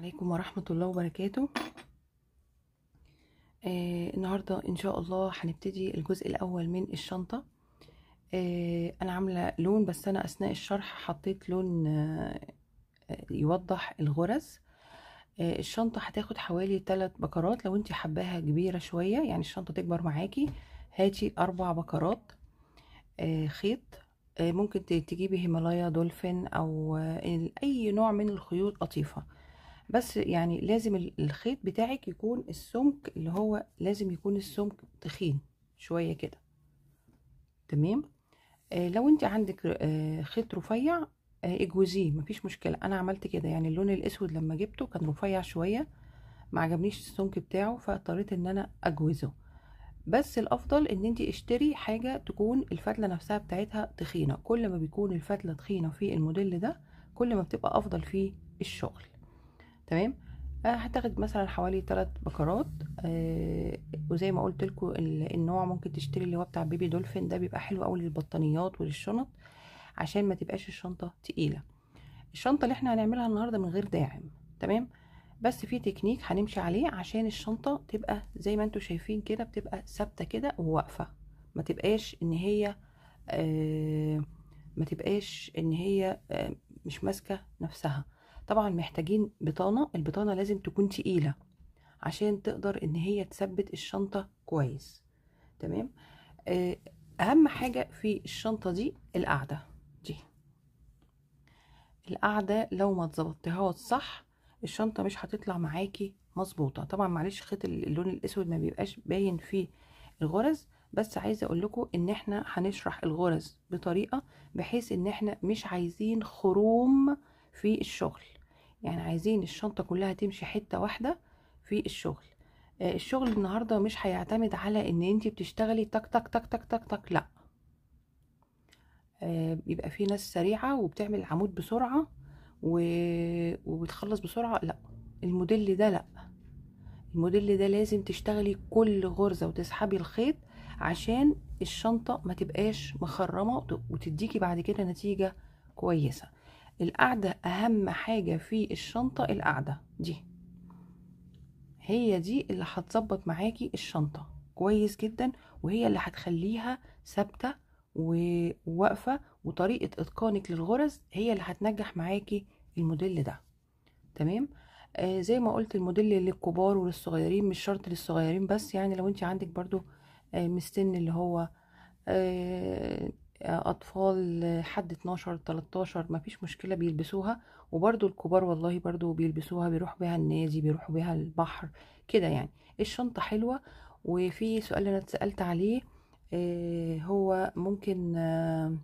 عليكم ورحمة الله وبركاته آه النهاردة إن شاء الله هنبتدي الجزء الأول من الشنطة آه أنا عاملة لون بس أنا أثناء الشرح حطيت لون آه يوضح الغرز آه الشنطة هتاخد حوالي 3 بكرات لو انت حباها كبيرة شوية يعني الشنطة تكبر معاكي هاتي أربع بكرات آه خيط آه، ممكن تجيبي هيمالايا دولفين او آه، اي نوع من الخيوط لطيفه بس يعني لازم الخيط بتاعك يكون السمك اللي هو لازم يكون السمك تخين شويه كده تمام آه لو انت عندك آه خيط رفيع آه اجوزيه مفيش مشكله انا عملت كده يعني اللون الاسود لما جبته كان رفيع شويه ما عجبنيش السمك بتاعه فاضطريت ان انا اجوزه بس الافضل ان انت اشتري حاجه تكون الفتله نفسها بتاعتها تخينه كل ما بيكون الفتله تخينه في الموديل ده كل ما بتبقى افضل في الشغل تمام هتاخد مثلا حوالي ثلاث بكرات آه وزي ما قلت لكم النوع ممكن تشتري اللي هو بتاع بيبي دولفين ده بيبقى حلو قوي للبطانيات وللشنط عشان ما تبقاش الشنطه تقيله الشنطه اللي احنا هنعملها النهارده من غير داعم تمام بس في تكنيك هنمشي عليه عشان الشنطه تبقى زي ما انتم شايفين كده بتبقى ثابته كده وواقفه ما تبقاش ان هي آه ما تبقاش ان هي آه مش ماسكه نفسها طبعا محتاجين بطانة البطانة لازم تكون تقيلة عشان تقدر ان هي تثبت الشنطة كويس تمام آه اهم حاجة في الشنطة دي القعدة دي القعدة لو ما اتظبطتهاش صح الشنطة مش هتطلع معاكي مظبوطة طبعا معلش خيط اللون الاسود ما بيبقاش باين في الغرز بس عايزه اقول لكم ان احنا هنشرح الغرز بطريقه بحيث ان احنا مش عايزين خروم في الشغل يعني عايزين الشنطة كلها تمشي حتة واحدة في الشغل آه، الشغل النهاردة مش هيعتمد على ان انت بتشتغلي تك تك تك تك تك تك لا آه، يبقى في ناس سريعة وبتعمل العمود بسرعة وبتخلص بسرعة لا الموديل ده لا الموديل ده لازم تشتغلي كل غرزة وتسحبي الخيط عشان الشنطة ما تبقاش مخرمة وتديكي بعد كده نتيجة كويسة القعدة أهم حاجة في الشنطة القعدة دي هي دي اللي هتظبط معاكي الشنطة كويس جدا وهي اللي هتخليها ثابتة وواقفة وطريقة إتقانك للغرز هي اللي هتنجح معاكي الموديل ده تمام آه زي ما قلت الموديل للكبار وللصغيرين مش شرط للصغيرين بس يعني لو انت عندك برضو آه مستن اللي هو آه اطفال حد 12 13 مفيش مشكله بيلبسوها وبرده الكبار والله برده بيلبسوها بيروحوا بيها النادي بيروحوا بيها البحر كده يعني الشنطه حلوه وفي سؤال انا اتسالت عليه آه، هو ممكن آه،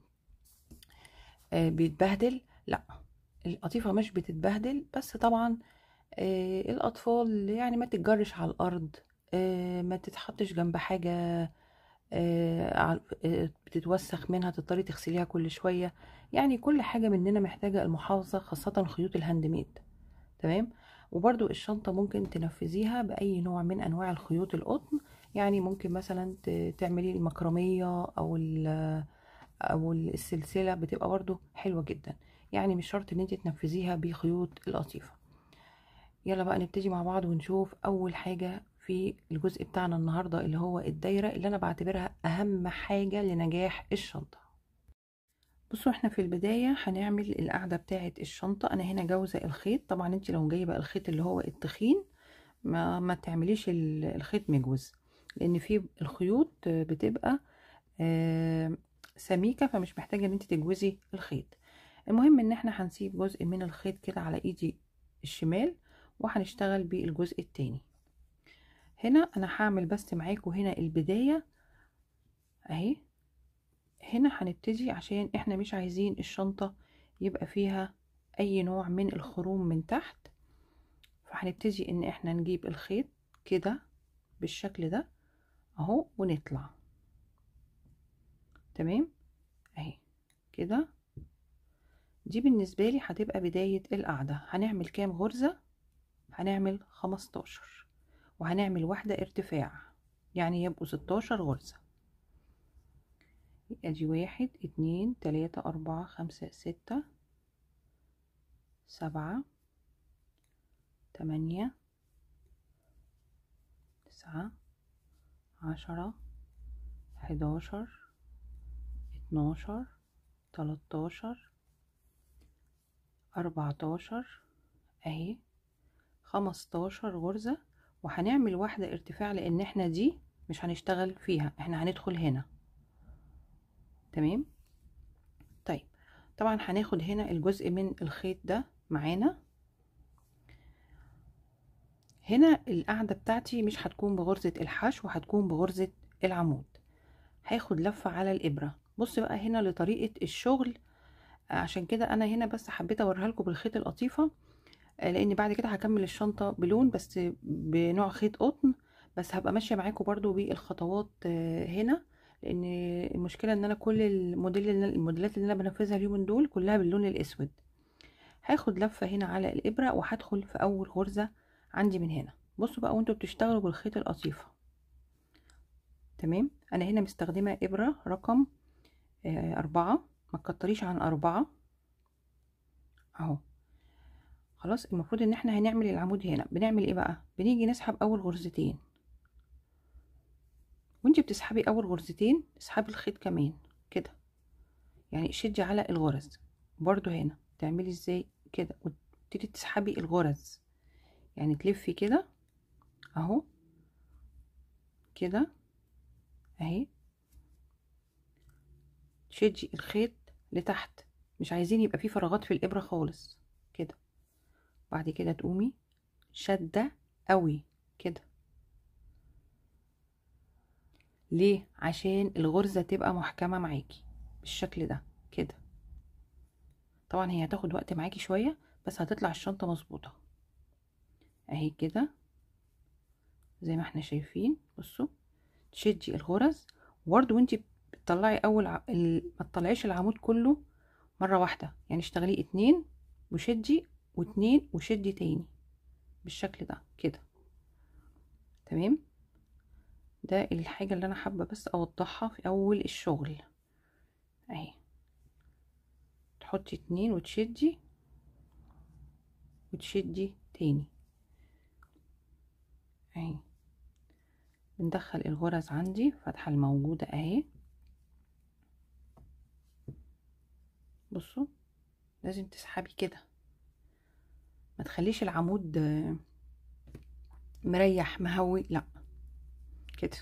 آه، بيتبهدل لا القطيفه مش بتتبهدل بس طبعا الاطفال يعني ما تتجرش على الارض ما تتحطش جنب حاجه آه، آه، بتتوسخ منها تضطري تغسليها كل شوية يعني كل حاجة مننا محتاجة المحافظة خاصة خيوط الهاند ميد تمام وبرضو الشنطة ممكن تنفذيها بأي نوع من أنواع الخيوط القطن يعني ممكن مثلا تعملي المكرمية أو أو السلسلة بتبقى برضو حلوة جدا يعني مش شرط ان انت تنفذيها بخيوط القطيفة يلا بقى نبتدي مع بعض ونشوف أول حاجة في الجزء بتاعنا النهاردة اللي هو الدايرة اللي أنا بعتبرها أهم حاجة لنجاح الشنطة بصوا احنا في البداية هنعمل القاعدة بتاعة الشنطة أنا هنا جوزة الخيط طبعا انت لو جايبة الخيط اللي هو التخين ما, ما تعمليش الخيط مجوز لأن في الخيوط بتبقى سميكة فمش محتاجة ان انت تجوزي الخيط المهم ان احنا هنسيب جزء من الخيط كده على ايدي الشمال وهنشتغل بالجزء التاني هنا انا هعمل بس معاكم هنا البداية اهي هنا هنبتدي عشان احنا مش عايزين الشنطة يبقى فيها اي نوع من الخروم من تحت فهنبتدي ان احنا نجيب الخيط كده بالشكل ده اهو ونطلع تمام اهي كده دي بالنسبة لي هتبقى بداية القاعدة هنعمل كام غرزة هنعمل خمستاشر وهنعمل واحدة ارتفاع يعني يبقوا ستاشر غرزة ادي واحد اتنين تلاتة اربعة خمسة ستة سبعة تمانية تسعة عشرة حداشر اتناشر تلاتاشر اربعتاشر اهي خمستاشر غرزة وهنعمل واحدة ارتفاع لان احنا دي مش هنشتغل فيها احنا هندخل هنا تمام طيب طبعا هناخد هنا الجزء من الخيط ده معانا هنا القاعدة بتاعتي مش هتكون بغرزة الحشو هتكون بغرزة العمود هاخد لفة على الإبرة بص بقى هنا لطريقة الشغل عشان كده أنا هنا بس حبيت أوريها لكم بالخيط القطيفة آه، لان بعد كده هكمل الشنطه بلون بس بنوع خيط قطن بس هبقى ماشيه معاكم برضو بالخطوات آه، هنا لان المشكله ان انا كل الموديل الموديلات اللي انا بنفذها اليوم دول كلها باللون الاسود هاخد لفه هنا على الابره وهدخل في اول غرزه عندي من هنا بصوا بقى وانتوا بتشتغلوا بالخيط القصيفه تمام انا هنا مستخدمه ابره رقم آه، أربعة ما تكتريش عن أربعة اهو خلاص المفروض ان احنا هنعمل العمود هنا بنعمل ايه بقى بنيجي نسحب اول غرزتين وانت بتسحبي اول غرزتين اسحبي الخيط كمان كده يعني شدي على الغرز برضو هنا تعملي ازاي كده وتبتدي تسحبي الغرز يعني تلفي كده اهو كده اهي شدي الخيط لتحت مش عايزين يبقى فيه فراغات في الابره خالص بعد كده تقومي شدة قوي كده ليه عشان الغرزة تبقى محكمة معاكي بالشكل ده كده طبعا هي هتاخد وقت معاكي شوية بس هتطلع الشنطة مظبوطة اهي كده زي ما احنا شايفين بصوا تشدي الغرز وبرده وانت بتطلعي اول ع... ما تطلعيش العمود كله مرة واحدة يعني اشتغلي اتنين وشدي واتنين وشدي تاني بالشكل ده كده تمام ده الحاجة اللي انا حابة بس اوضحها في اول الشغل اهي تحطي اتنين وتشدي وتشدي تاني اهي بندخل الغرز عندي فتحة الموجودة اهي بصوا لازم تسحبي كده ما تخليش العمود آه، مريح مهوي لا كده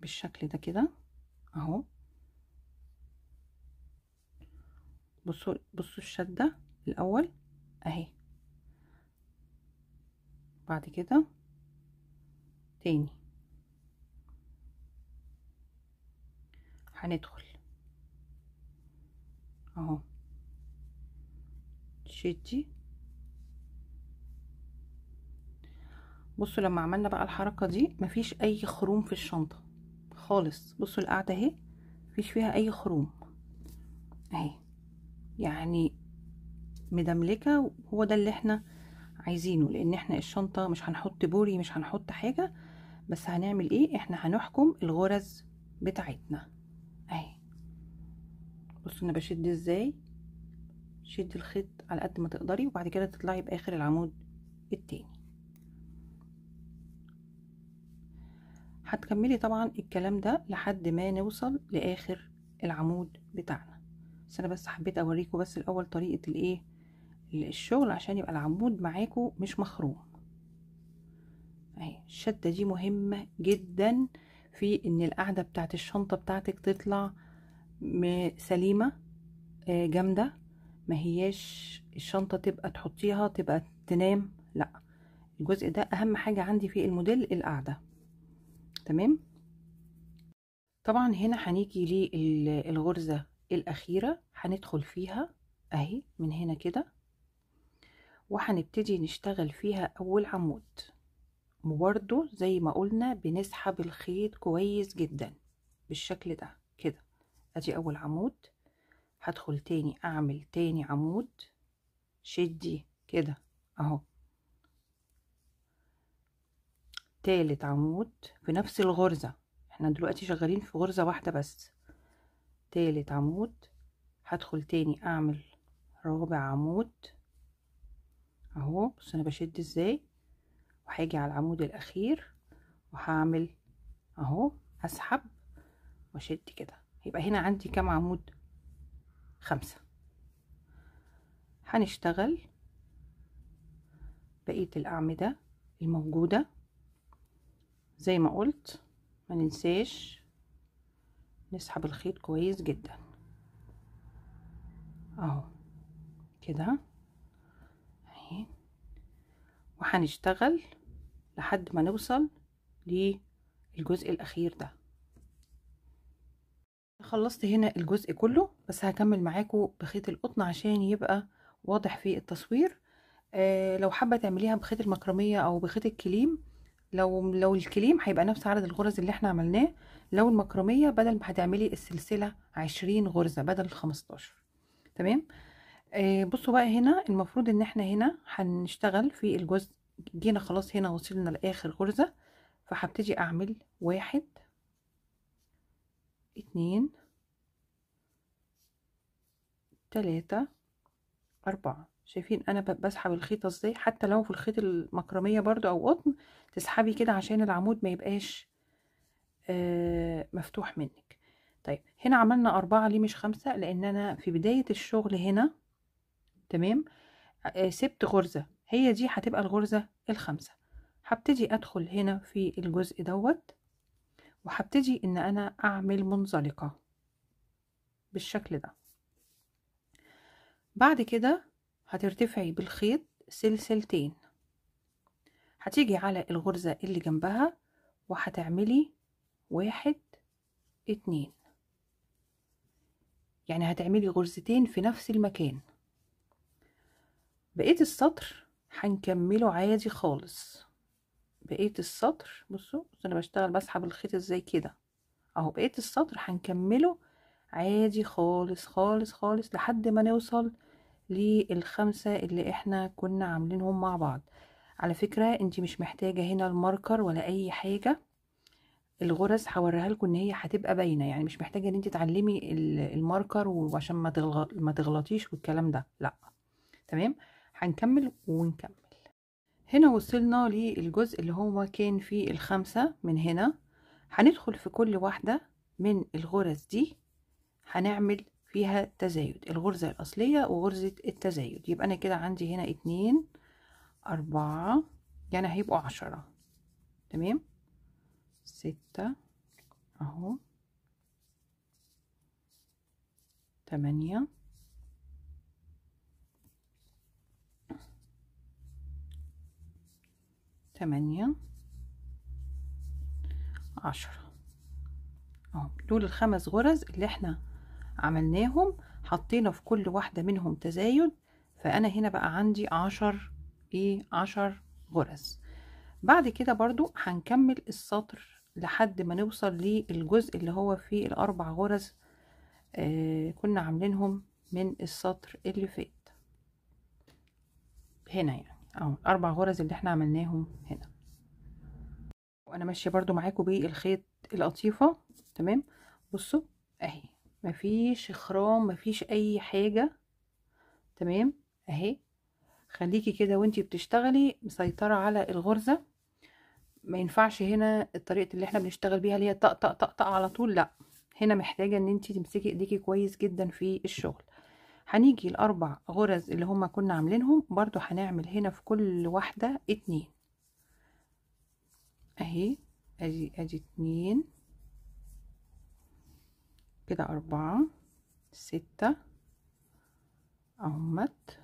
بالشكل ده كده اهو بصوا بصوا الشده الاول اهي بعد كده تاني هندخل اهو شدي بصوا لما عملنا بقى الحركه دي مفيش اي خروم في الشنطه خالص بصوا القاعده اهي مفيش فيها اي خروم اهي يعني مدملكه هو ده اللي احنا عايزينه لان احنا الشنطه مش هنحط بوري مش هنحط حاجه بس هنعمل ايه احنا هنحكم الغرز بتاعتنا بصوا انا بشد ازاي شدي الخيط على قد ما تقدري وبعد كده تطلعي باخر العمود التاني هتكملي طبعا الكلام ده لحد ما نوصل لاخر العمود بتاعنا بس انا بس حبيت اوريكم بس الاول طريقه الايه الشغل عشان يبقى العمود معاكم مش مخروم اهي الشده دي مهمه جدا في ان القاعده بتاعت الشنطه بتاعتك تطلع سليمة آه، جامدة ما هياش الشنطة تبقى تحطيها تبقى تنام لا الجزء ده اهم حاجة عندي في الموديل القعدة تمام طبعا هنا هنيجي للغرزة الاخيرة هندخل فيها اهي من هنا كده وهنبتدي نشتغل فيها اول عمود وبرده زي ما قلنا بنسحب الخيط كويس جدا بالشكل ده كده ادي اول عمود هدخل تاني اعمل تاني عمود شدي كده اهو تالت عمود في نفس الغرزة احنا دلوقتي شغالين في غرزة واحدة بس تالت عمود هدخل تاني اعمل رابع عمود اهو بص انا بشد ازاي وهاجي على العمود الاخير وهعمل اهو اسحب واشد كده يبقى هنا عندي كام عمود خمسة هنشتغل بقية الأعمدة الموجودة زي ما قلت ما ننساش نسحب الخيط كويس جدا اهو كده اهي وهنشتغل لحد ما نوصل للجزء الاخير ده خلصت هنا الجزء كله بس هكمل معاكم بخيط القطن عشان يبقى واضح في التصوير آه لو حابه تعمليها بخيط المكرميه او بخيط الكليم لو لو الكليم هيبقى نفس عدد الغرز اللي احنا عملناه لو المكرميه بدل ما هتعملي السلسله عشرين غرزه بدل خمستاشر تمام آه بصوا بقى هنا المفروض ان احنا هنا هنشتغل في الجزء جينا خلاص هنا وصلنا لاخر غرزه فهبتدي اعمل واحد اثنين تلاتة أربعة شايفين أنا بسحب الخيط ازاي حتى لو في الخيط المكرمية برضو أو قطن تسحبي كده عشان العمود ما يبقاش آه مفتوح منك طيب هنا عملنا أربعة ليه مش خمسة لأن أنا في بداية الشغل هنا تمام آه سبت غرزة هي دي هتبقى الغرزة الخامسة هبتدي أدخل هنا في الجزء دوت وهبتدي ان انا اعمل منزلقة بالشكل ده بعد كده هترتفعي بالخيط سلسلتين هتيجي على الغرزة اللي جنبها وهتعملي واحد اتنين يعني هتعملي غرزتين في نفس المكان بقية السطر هنكمله عادي خالص بقية السطر بصوا انا بشتغل بسحب الخيط ازاي كده اهو بقية السطر هنكمله عادي خالص خالص خالص لحد ما نوصل للخمسة اللي احنا كنا عاملينهم مع بعض على فكرة انت مش محتاجة هنا الماركر ولا اي حاجة الغرز هوريها لكم ان هي هتبقى باينه يعني مش محتاجه ان انت تعلمي الماركر وعشان ما تغلطيش والكلام ده لا تمام هنكمل ونكمل هنا وصلنا للجزء اللي هو كان فيه الخمسة من هنا هندخل في كل واحدة من الغرز دي هنعمل فيها تزايد الغرزة الأصلية وغرزة التزايد يبقى أنا كده عندي هنا اتنين أربعة يعني هيبقوا عشرة تمام ستة أهو تمانية تمانية عشرة اهو دول الخمس غرز اللي احنا عملناهم حطينا في كل واحدة منهم تزايد فانا هنا بقى عندي عشر ايه عشر غرز بعد كده برضو هنكمل السطر لحد ما نوصل للجزء اللي هو فيه الاربع غرز آه كنا عاملينهم من السطر اللي فات هنا يعني اهو الاربع غرز اللي احنا عملناهم هنا وانا ماشيه برضو معاكم بالخيط القطيفه تمام بصوا اهي مفيش خرام مفيش اي حاجه تمام اهي خليكي كده وانتي بتشتغلي مسيطره على الغرزه ما ينفعش هنا الطريقه اللي احنا بنشتغل بيها اللي هي طق طق طق طق على طول لا هنا محتاجه ان انتي تمسكي ايديكي كويس جدا في الشغل هنيجي الاربع غرز اللي هما كنا عاملينهم برضو هنعمل هنا في كل واحدة اتنين اهي ادي ادي اتنين كده اربعة ستة اهمت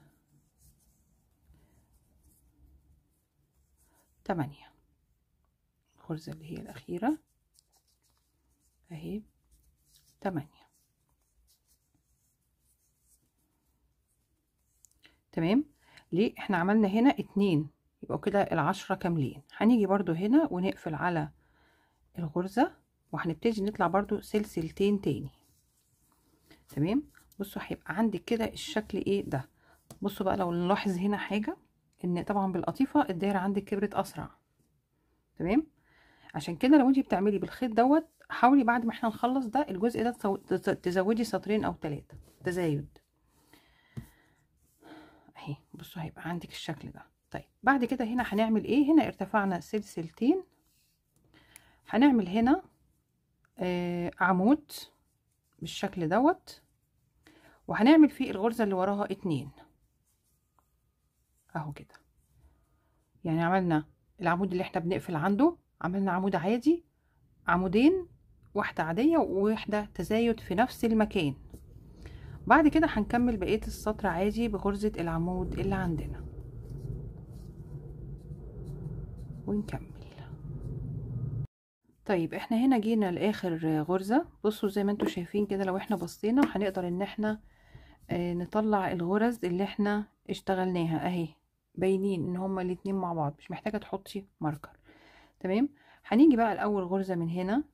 تمانية الغرزة اللي هي الاخيرة اهي تمانية تمام ليه احنا عملنا هنا اتنين يبقى كده العشرة كاملين هنيجي برضو هنا ونقفل على الغرزة وهنبتدي نطلع برضو سلسلتين تاني تمام بصوا هيبقى عندك كده الشكل ايه ده بصوا بقى لو نلاحظ هنا حاجة ان طبعا بالقطيفة الدايرة عندك كبرت اسرع تمام عشان كده لو انت بتعملي بالخيط دوت حاولي بعد ما احنا نخلص ده الجزء ده تزودي سطرين او ثلاثة تزايد اهي بصوا هيبقى عندك الشكل ده طيب بعد كده هنا هنعمل ايه هنا ارتفعنا سلسلتين هنعمل هنا آه عمود بالشكل دوت وهنعمل فيه الغرزة اللي وراها اتنين اهو كده يعني عملنا العمود اللي احنا بنقفل عنده عملنا عمود عادي عمودين واحدة عادية وواحدة تزايد في نفس المكان بعد كده هنكمل بقية السطر عادي بغرزة العمود اللي عندنا ونكمل طيب احنا هنا جينا لاخر غرزة بصوا زي ما انتم شايفين كده لو احنا بصينا هنقدر ان احنا آه، نطلع الغرز اللي احنا اشتغلناها اهي باينين ان هما الاتنين مع بعض مش محتاجة تحطي ماركر تمام هنيجي بقى لاول غرزة من هنا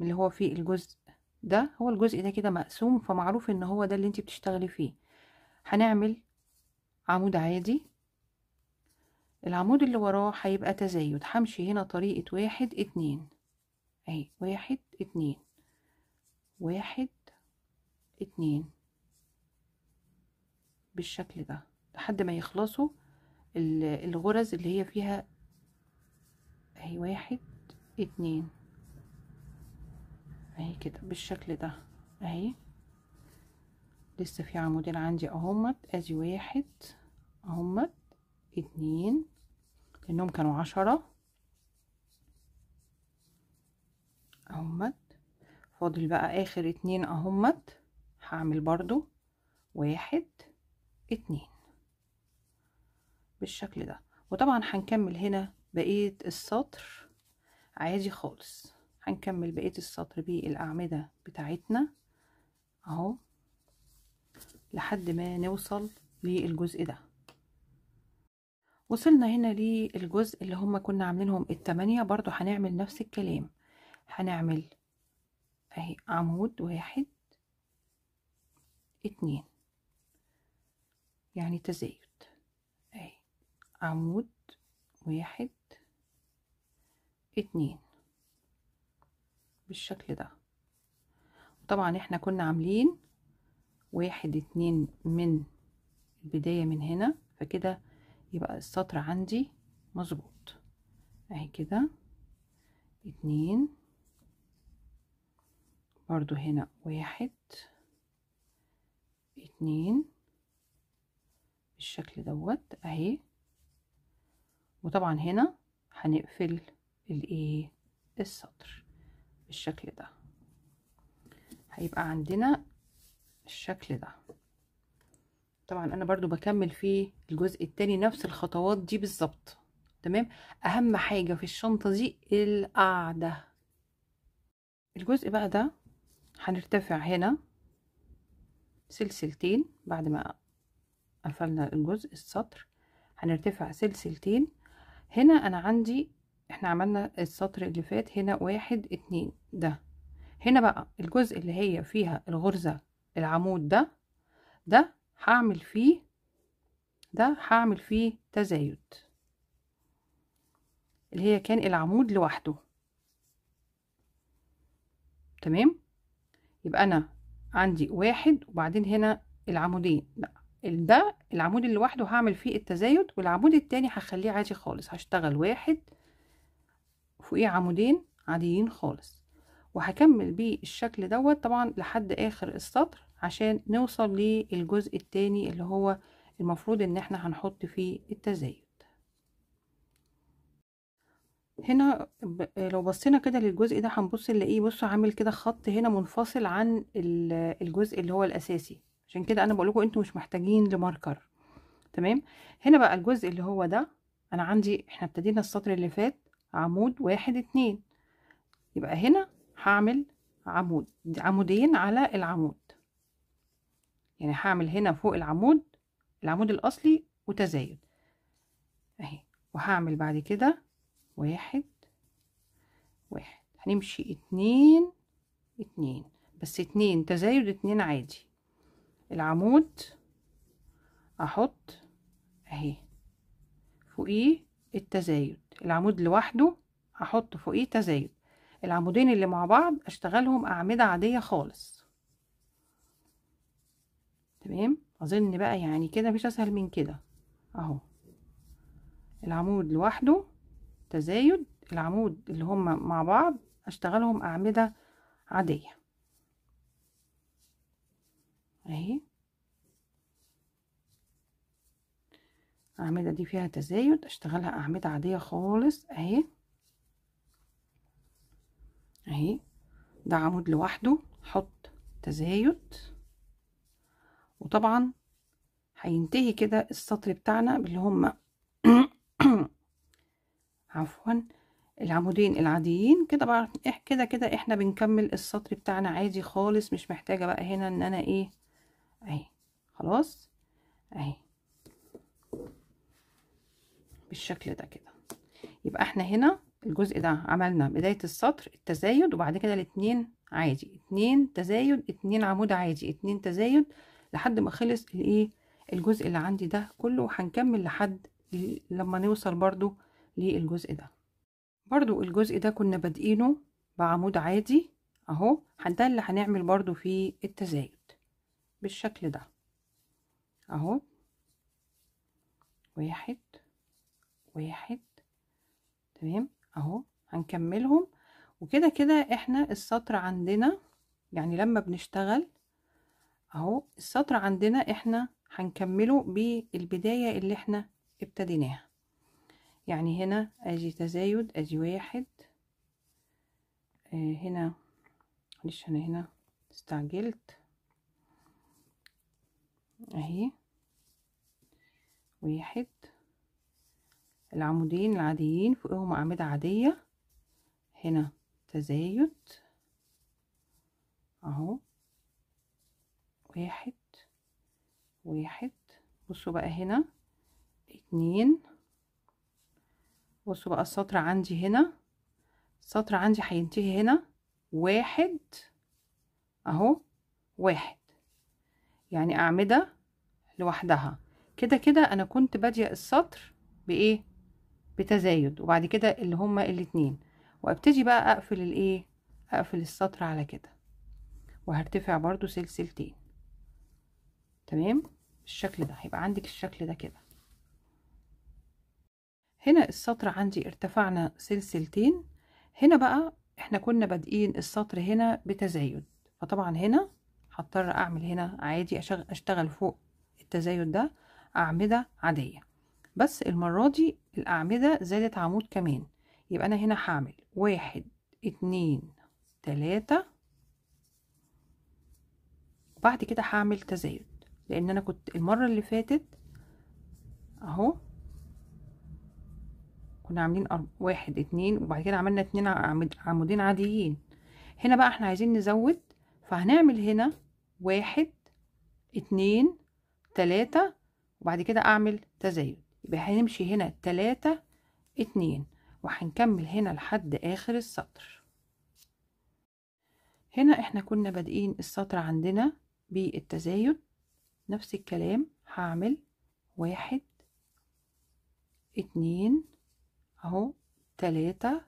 اللي هو فيه الجزء ده هو الجزء ده كده مقسوم فمعروف ان هو ده اللي انت بتشتغلي فيه هنعمل عمود عادي العمود اللي وراه هيبقى تزايد همشي هنا طريقة واحد اتنين اهي واحد اتنين واحد اتنين بالشكل ده لحد ما يخلصوا الغرز اللي هي فيها اهي واحد اتنين اهي كده بالشكل ده اهي لسه في عمودين عندي اهمت ادي واحد اهمت اتنين لانهم كانوا عشرة اهمت فاضل بقى اخر اتنين اهمت هعمل برضو واحد اتنين بالشكل ده وطبعا هنكمل هنا بقية السطر عادي خالص هنكمل بقية السطر بالأعمدة بتاعتنا اهو لحد ما نوصل للجزء ده وصلنا هنا للجزء اللي هما كنا عاملينهم التمانية برضو هنعمل نفس الكلام هنعمل اهي عمود واحد اتنين يعني تزايد اهي عمود واحد اتنين بالشكل ده طبعا احنا كنا عاملين واحد اتنين من البداية من هنا فكده يبقى السطر عندي مظبوط اهي كده اتنين برضو هنا واحد اتنين بالشكل دوت اهي وطبعا هنا هنقفل الايه السطر بالشكل ده هيبقى عندنا الشكل ده طبعا انا برضو بكمل في الجزء التاني نفس الخطوات دي بالظبط تمام اهم حاجه في الشنطه دي القاعده الجزء بقى ده هنرتفع هنا سلسلتين بعد ما قفلنا الجزء السطر هنرتفع سلسلتين هنا انا عندي احنا عملنا السطر اللي فات هنا واحد اتنين ده هنا بقى الجزء اللي هي فيها الغرزة العمود ده ده هعمل فيه ده هعمل فيه تزايد اللي هي كان العمود لوحده تمام يبقى انا عندي واحد وبعدين هنا العمودين لا ده العمود اللي لوحده هعمل فيه التزايد والعمود التاني هخليه عادي خالص هشتغل واحد فوقيه عمودين عاديين خالص وهكمل بالشكل دوت طبعا لحد اخر السطر عشان نوصل للجزء الثاني اللي هو المفروض ان احنا هنحط فيه التزايد هنا لو بصينا كده للجزء ده هنبص نلاقيه بصوا عامل كده خط هنا منفصل عن الجزء اللي هو الاساسي عشان كده انا بقول لكم انتوا مش محتاجين لماركر تمام هنا بقى الجزء اللي هو ده انا عندي احنا ابتدينا السطر اللي فات عمود واحد اتنين يبقى هنا هعمل عمود عمودين على العمود يعني هعمل هنا فوق العمود العمود الاصلي وتزايد اهي وهعمل بعد كده واحد واحد هنمشي اتنين اتنين بس اتنين تزايد اتنين عادي العمود احط اهي فوقيه التزايد العمود لوحده هحط فوقيه تزايد العمودين اللي مع بعض اشتغلهم اعمده عاديه خالص تمام اظن بقى يعني كده مش اسهل من كده اهو العمود لوحده تزايد العمود اللي هما مع بعض اشتغلهم اعمده عاديه اهي الأعمدة دي فيها تزايد أشتغلها أعمدة عادية خالص أهي أهي ده عمود لوحده حط تزايد وطبعا هينتهي كده السطر بتاعنا اللي هما عفوا العمودين العاديين كده بقى كده كده احنا بنكمل السطر بتاعنا عادي خالص مش محتاجه بقى هنا ان انا ايه اهي خلاص اهي بالشكل ده كده يبقى احنا هنا الجزء ده عملنا بداية السطر التزايد وبعد كده الاتنين عادي اتنين تزايد اتنين عمود عادي اتنين تزايد لحد ما خلص الايه الجزء اللي عندي ده كله وهنكمل لحد لما نوصل برضو للجزء ده برضو الجزء ده كنا بادئينه بعمود عادي اهو ده اللي هنعمل برضو فيه التزايد بالشكل ده اهو واحد واحد تمام اهو هنكملهم وكده كده احنا السطر عندنا يعني لما بنشتغل اهو السطر عندنا احنا هنكمله بالبداية اللي احنا ابتديناها يعني هنا اجي تزايد اجي واحد آه هنا معلش انا هنا استعجلت اهي واحد العمودين العاديين فوقهم أعمدة عادية هنا تزايد اهو واحد واحد بصوا بقى هنا اتنين بصوا بقى السطر عندي هنا السطر عندي هينتهي هنا واحد اهو واحد يعني اعمده لوحدها كده كده انا كنت باديه السطر بايه بتزايد وبعد كده اللي هما الاتنين وابتدي بقى اقفل الايه اقفل السطر على كده وهرتفع برضو سلسلتين تمام بالشكل ده هيبقى عندك الشكل ده كده هنا السطر عندي ارتفعنا سلسلتين هنا بقى احنا كنا بادئين السطر هنا بتزايد فطبعا هنا هضطر اعمل هنا عادي اشتغل فوق التزايد ده اعمده عاديه بس المرة دي الأعمدة زادت عمود كمان يبقى أنا هنا هعمل واحد اتنين تلاتة وبعد كده هعمل تزايد لأن أنا كنت المرة اللي فاتت أهو كنا عاملين واحد اتنين وبعد كده عملنا اتنين عمودين عاديين هنا بقى احنا عايزين نزود فهنعمل هنا واحد اتنين تلاتة وبعد كده اعمل تزايد يبقى هنمشي هنا تلاتة اتنين وهنكمل هنا لحد اخر السطر هنا احنا كنا بادئين السطر عندنا بالتزايد نفس الكلام هعمل واحد اتنين اهو تلاتة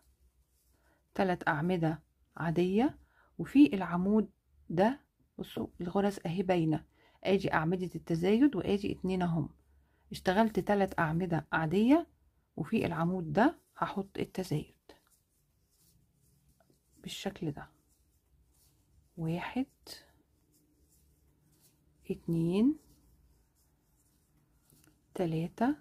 تلات اعمدة عادية وفي العمود ده بصوا الغرز اهي باينة اجي اعمدة التزايد واجي اتنين اهم اشتغلت ثلاث اعمدة عادية وفي العمود ده هحط التزايد بالشكل ده واحد اتنين تلاتة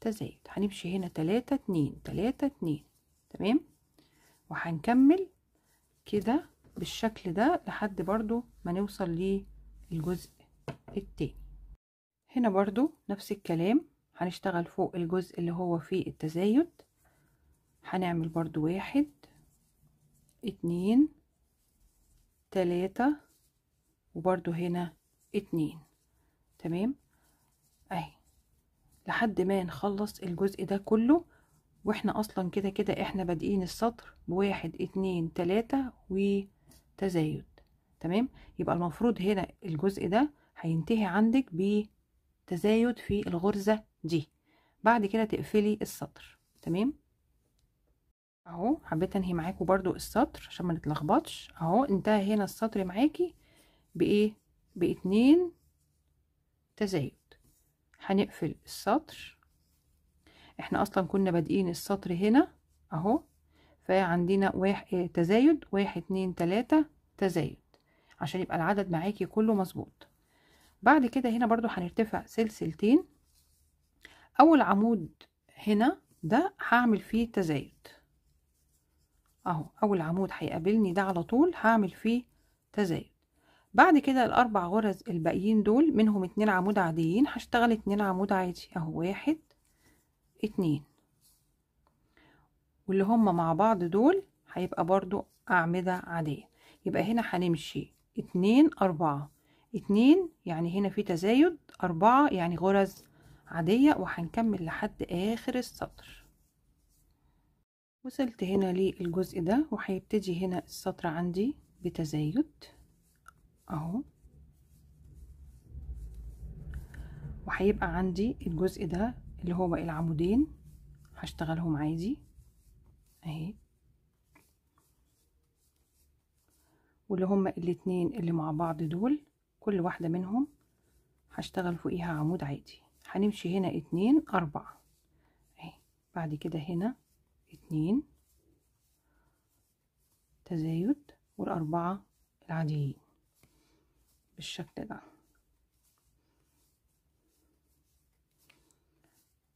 تزايد هنمشي هنا تلاتة اتنين تلاتة اتنين تمام وهنكمل كده بالشكل ده لحد برضو ما نوصل للجزء التاني هنا برضو نفس الكلام هنشتغل فوق الجزء اللي هو فيه التزايد هنعمل برضو واحد اتنين تلاتة وبرضو هنا اتنين تمام اهي لحد ما نخلص الجزء ده كله واحنا اصلا كده كده احنا بادئين السطر بواحد اتنين تلاتة وتزايد تمام يبقى المفروض هنا الجزء ده هينتهي عندك ب تزايد في الغرزة دي بعد كده تقفلي السطر تمام اهو حبيت انهي معاكم برضو السطر عشان ما نتلخبطش اهو انتهى هنا السطر معاكي بايه باتنين تزايد هنقفل السطر احنا اصلا كنا بادئين السطر هنا اهو فعندنا واحد آه، تزايد واحد اتنين تلاتة تزايد عشان يبقى العدد معاكي كله مظبوط بعد كده هنا برضو هنرتفع سلسلتين اول عمود هنا ده هعمل فيه تزايد اهو اول عمود هيقابلني ده على طول هعمل فيه تزايد بعد كده الاربع غرز الباقيين دول منهم اتنين عمود عاديين هشتغل اتنين عمود عادي اهو واحد اتنين واللي هما مع بعض دول هيبقى برضو اعمدة عادية يبقى هنا هنمشي اتنين اربعة اتنين يعني هنا في تزايد أربعة يعني غرز عادية وهنكمل لحد آخر السطر وصلت هنا للجزء ده وهيبتدي هنا السطر عندي بتزايد اهو وهيبقى عندي الجزء ده اللي هو العمودين هشتغلهم عادي اهي واللي هما الاتنين اللي مع بعض دول كل واحدة منهم هشتغل فوقيها عمود عادي هنمشي هنا اتنين اربعة اهي بعد كده هنا اتنين تزايد والاربعة العاديين بالشكل ده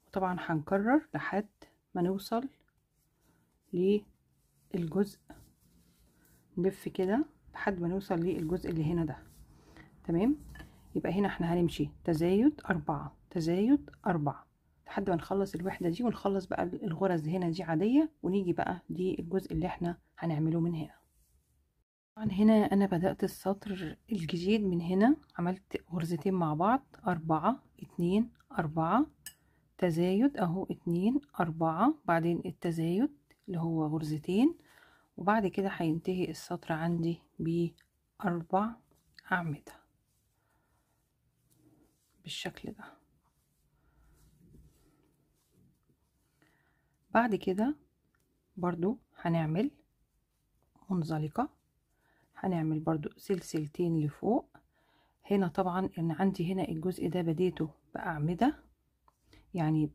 وطبعا هنكرر لحد ما نوصل للجزء نلف كده لحد ما نوصل للجزء اللي هنا ده تمام يبقى هنا احنا هنمشي تزايد أربعة تزايد أربعة لحد ما نخلص الوحدة دي ونخلص بقى الغرز هنا دي عادية ونيجي بقى للجزء اللي احنا هنعمله من هنا طبعا هنا انا بدأت السطر الجديد من هنا عملت غرزتين مع بعض أربعة اتنين أربعة تزايد اهو اتنين أربعة بعدين التزايد اللي هو غرزتين وبعد كده هينتهي السطر عندي بأربع أعمدة بالشكل ده بعد كده برضو هنعمل منزلقة هنعمل برضو سلسلتين لفوق هنا طبعا ان عندي هنا الجزء ده بديته بأعمدة يعني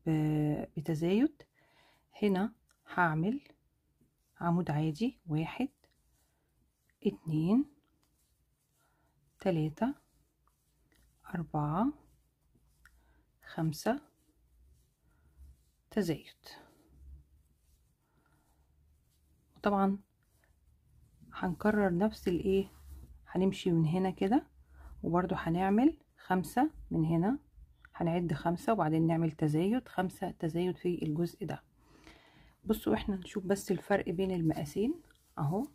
بتزايد هنا هعمل عمود عادي واحد اتنين تلاتة أربعة خمسة تزايد وطبعا هنكرر نفس الايه هنمشي من هنا كده وبرده هنعمل خمسة من هنا هنعد خمسة وبعدين نعمل تزايد خمسة تزايد في الجزء ده بصوا احنا نشوف بس الفرق بين المقاسين اهو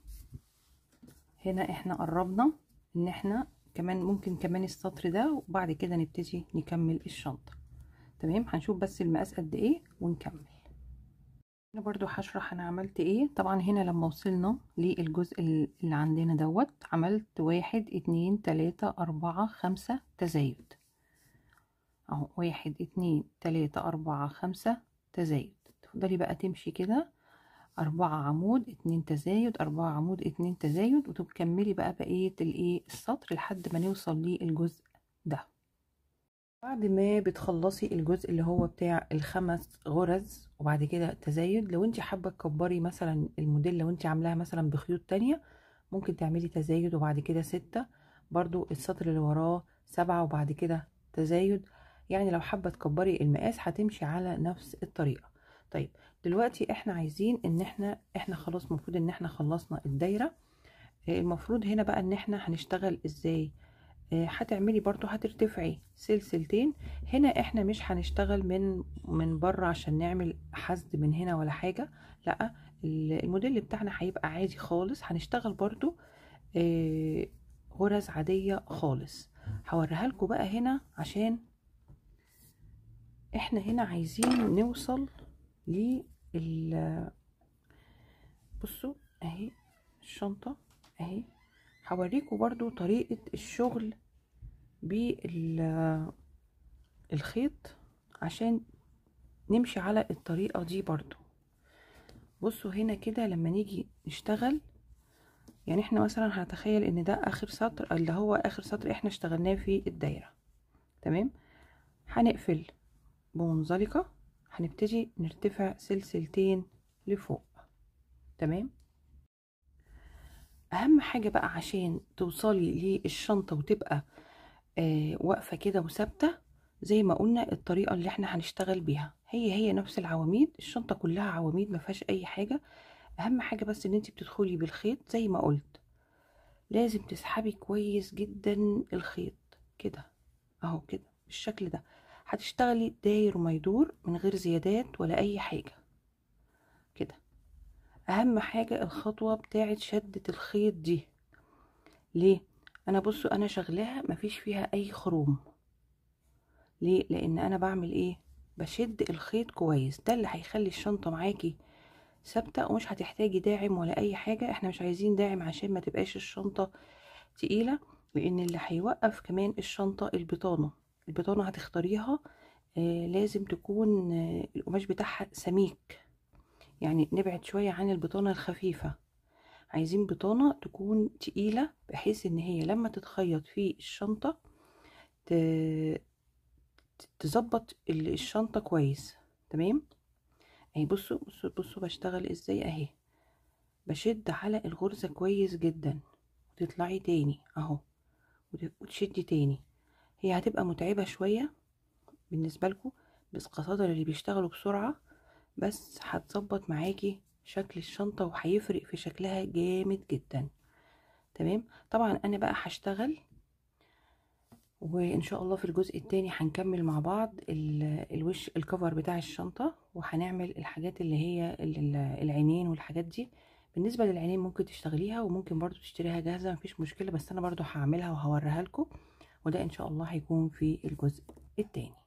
هنا احنا قربنا ان احنا كمان ممكن كمان السطر ده وبعد كده نبتدي نكمل الشنطه تمام هنشوف بس المقاس قد ايه ونكمل هنا برضو هشرح انا عملت ايه طبعا هنا لما وصلنا للجزء اللي عندنا دوت عملت واحد اتنين تلاتة اربعة خمسة تزايد اهو واحد اتنين تلاتة اربعة خمسة تزايد تفضلي بقى تمشي كده أربعة عمود اتنين تزايد أربعة عمود اتنين تزايد وتكملي بقى بقية الايه السطر لحد ما نوصل للجزء ده بعد ما بتخلصي الجزء اللي هو بتاع الخمس غرز وبعد كده تزايد لو انت حابه تكبري مثلا الموديل لو انت عاملاها مثلا بخيوط تانية ممكن تعملي تزايد وبعد كده ستة برضو السطر اللي وراه سبعة وبعد كده تزايد يعني لو حابه تكبري المقاس هتمشي على نفس الطريقه طيب دلوقتي احنا عايزين ان احنا احنا خلاص المفروض ان احنا خلصنا الدايره المفروض هنا بقى ان احنا هنشتغل ازاي آه، هتعملي برضو هترتفعي سلسلتين هنا احنا مش هنشتغل من من بره عشان نعمل حزد من هنا ولا حاجة لا الموديل بتاعنا هيبقى عادي خالص هنشتغل برضو غرز آه، عادية خالص هوريها لكم بقى هنا عشان احنا هنا عايزين نوصل لل بصوا اهي الشنطة اهي هوريكم برضو طريقة الشغل بالخيط عشان نمشي على الطريقة دي برضو بصوا هنا كده لما نيجي نشتغل يعني احنا مثلا هنتخيل ان ده اخر سطر اللي هو اخر سطر احنا اشتغلناه في الدايرة تمام هنقفل بمنزلقة هنبتدي نرتفع سلسلتين لفوق تمام اهم حاجة بقى عشان توصلي للشنطة وتبقى آه واقفة كده وثابتة زي ما قلنا الطريقة اللي احنا هنشتغل بيها هي هي نفس العواميد الشنطة كلها عواميد ما فيهاش اي حاجة اهم حاجة بس ان انت بتدخلي بالخيط زي ما قلت لازم تسحبي كويس جدا الخيط كده اهو كده بالشكل ده هتشتغلي داير وما يدور من غير زيادات ولا اي حاجة اهم حاجة الخطوة بتاعت شدة الخيط دي ليه انا بصوا انا شغلاها مفيش فيها اي خروم ليه لان انا بعمل ايه بشد الخيط كويس ده اللي هيخلي الشنطة معاكي ثابتة ومش هتحتاجي داعم ولا اي حاجة احنا مش عايزين داعم عشان ما تبقاش الشنطة تقيلة لان اللي هيوقف كمان الشنطة البطانة البطانة هتختاريها آه لازم تكون آه القماش بتاعها سميك يعني نبعد شوية عن البطانة الخفيفة عايزين بطانة تكون تقيلة بحيث ان هي لما تتخيط في الشنطة تظبط الشنطة كويس تمام اهي بصوا بصوا بصوا بشتغل ازاي اهي بشد على الغرزة كويس جدا وتطلعي تاني اهو وتشدي تاني هي هتبقى متعبة شوية بالنسبة لكم بس خاصة اللي بيشتغلوا بسرعة بس هتظبط معاكي شكل الشنطة وهيفرق في شكلها جامد جدا تمام طبعا انا بقى هشتغل وان شاء الله في الجزء التاني هنكمل مع بعض الوش الكفر بتاع الشنطة وهنعمل الحاجات اللي هي العينين والحاجات دي بالنسبة للعينين ممكن تشتغليها وممكن برضو تشتريها جاهزة مفيش مشكلة بس انا برضو هعملها وهوريها لكم وده ان شاء الله هيكون في الجزء التاني